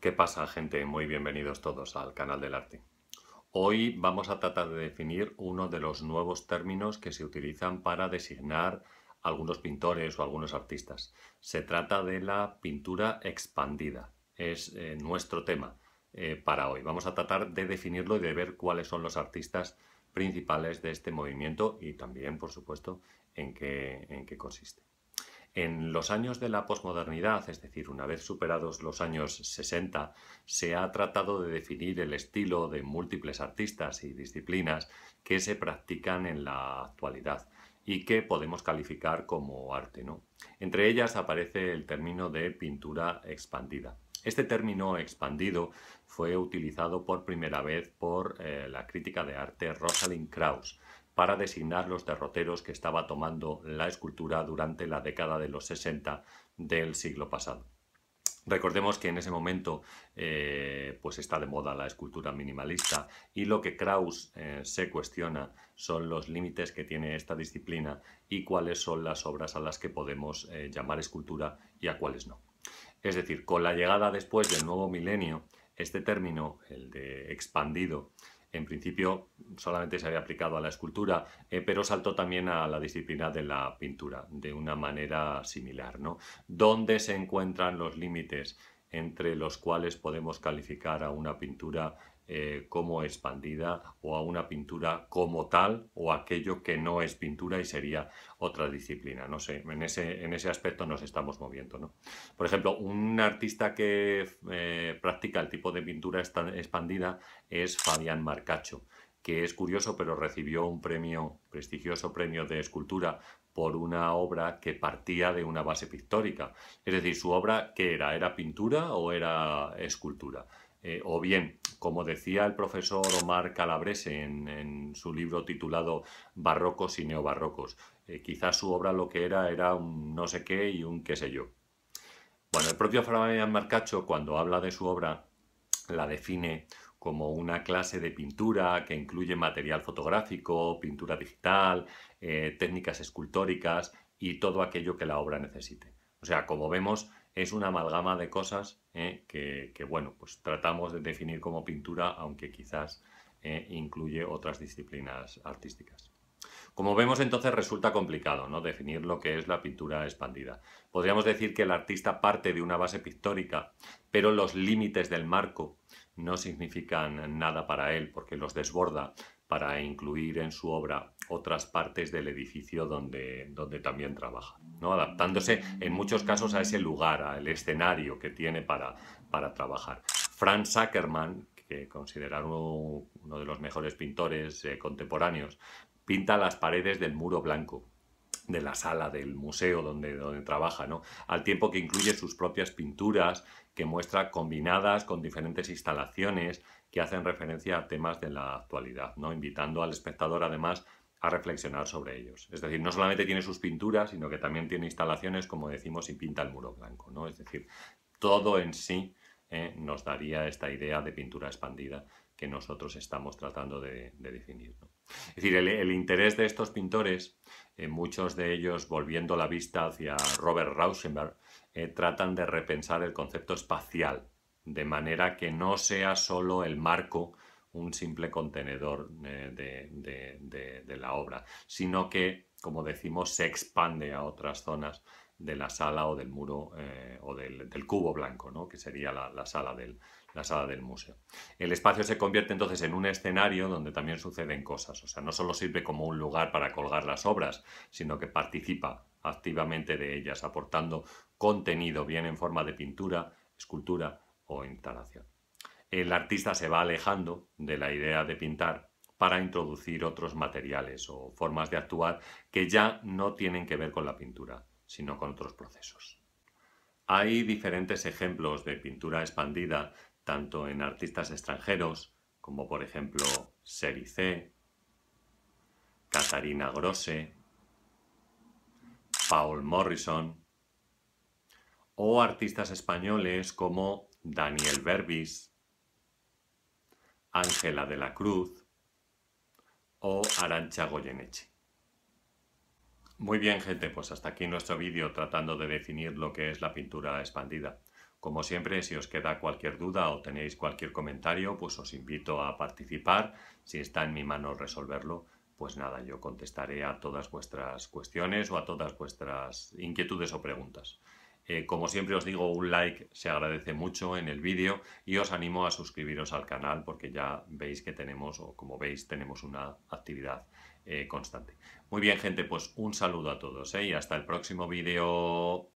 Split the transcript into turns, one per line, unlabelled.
¿Qué pasa, gente? Muy bienvenidos todos al canal del arte. Hoy vamos a tratar de definir uno de los nuevos términos que se utilizan para designar algunos pintores o algunos artistas. Se trata de la pintura expandida. Es eh, nuestro tema eh, para hoy. Vamos a tratar de definirlo y de ver cuáles son los artistas principales de este movimiento y también, por supuesto, en qué, en qué consiste. En los años de la posmodernidad, es decir, una vez superados los años 60, se ha tratado de definir el estilo de múltiples artistas y disciplinas que se practican en la actualidad y que podemos calificar como arte. ¿no? Entre ellas aparece el término de pintura expandida. Este término expandido fue utilizado por primera vez por eh, la crítica de arte Rosalind Krauss para designar los derroteros que estaba tomando la escultura durante la década de los 60 del siglo pasado. Recordemos que en ese momento eh, pues está de moda la escultura minimalista y lo que Krauss eh, se cuestiona son los límites que tiene esta disciplina y cuáles son las obras a las que podemos eh, llamar escultura y a cuáles no. Es decir, con la llegada después del nuevo milenio, este término, el de expandido, en principio solamente se había aplicado a la escultura, eh, pero saltó también a la disciplina de la pintura de una manera similar. ¿no? ¿Dónde se encuentran los límites entre los cuales podemos calificar a una pintura eh, como expandida o a una pintura como tal o aquello que no es pintura y sería otra disciplina. No sé, en ese, en ese aspecto nos estamos moviendo. ¿no? Por ejemplo, un artista que eh, practica el tipo de pintura expandida es Fabián Marcacho que es curioso, pero recibió un premio, prestigioso premio de escultura por una obra que partía de una base pictórica. Es decir, su obra, ¿qué era? ¿Era pintura o era escultura? Eh, o bien como decía el profesor Omar Calabrese en, su libro titulado Barrocos y neobarrocos, eh, quizás su obra lo que era era un no sé qué y un qué sé yo. Bueno, el propio Fabián Marcacho, cuando habla de su obra, la define como una clase de pintura que incluye material fotográfico, pintura digital, eh, técnicas escultóricas y todo aquello que la obra necesite. O sea, como vemos, es una amalgama de cosas ¿eh? que, bueno, pues tratamos de definir como pintura, aunque quizás ¿eh? incluye otras disciplinas artísticas. Como vemos entonces resulta complicado ¿no? definir lo que es la pintura expandida. Podríamos decir que el artista parte de una base pictórica, pero los límites del marco no significan nada para él porque los desborda para incluir en su obra otras partes del edificio donde, donde también trabaja, ¿no? adaptándose en muchos casos a ese lugar, al escenario que tiene para, para trabajar. Franz Ackermann, que consideraron uno de los mejores pintores eh, contemporáneos, pinta las paredes del muro blanco de la sala del museo donde, donde trabaja, al tiempo que incluye sus propias pinturas que muestra combinadas con diferentes instalaciones que hacen referencia a temas de la actualidad, ¿no? invitando al espectador además a reflexionar sobre ellos. Es decir, no solamente tiene sus pinturas, sino que también tiene instalaciones, como decimos, y pinta el muro blanco. ¿no? Es decir, todo en sí eh, nos daría esta idea de pintura expandida que nosotros estamos tratando de, definir. Es decir, el, interés de estos pintores, eh, muchos de ellos volviendo la vista hacia Robert Rauschenberg, eh, tratan de repensar el concepto espacial, de manera que no sea solo el marco un simple contenedor eh, de, la obra, sino que, como decimos, se expande a otras zonas de la sala o del muro eh, o del, cubo blanco, ¿no? que sería la, sala la sala del museo. El espacio se convierte entonces en un escenario donde también suceden cosas, o sea, no solo sirve como un lugar para colgar las obras, sino que participa activamente de ellas, aportando contenido, bien en forma de pintura, escultura o instalación el artista se va alejando de la idea de pintar para introducir otros materiales o formas de actuar que ya no tienen que ver con la pintura, sino con otros procesos. Hay diferentes ejemplos de pintura expandida, tanto en artistas extranjeros, como por ejemplo C, Catarina Grosse, Paul Morrison, o artistas españoles como Daniel Verbis, Ángela de la Cruz o Arancha Goyeneche. Muy bien gente, pues hasta aquí nuestro vídeo tratando de definir lo que es la pintura expandida. Como siempre, si os queda cualquier duda o tenéis cualquier comentario, pues os invito a participar. Si está en mi mano resolverlo, pues nada, yo contestaré a todas vuestras cuestiones o a todas vuestras inquietudes o preguntas. Eh, como siempre os digo, un like se agradece mucho en el vídeo y os animo a suscribiros al canal porque ya veis que tenemos, o como veis, tenemos una actividad eh, constante. Muy bien, gente, pues un saludo a todos ¿eh? y hasta el próximo vídeo.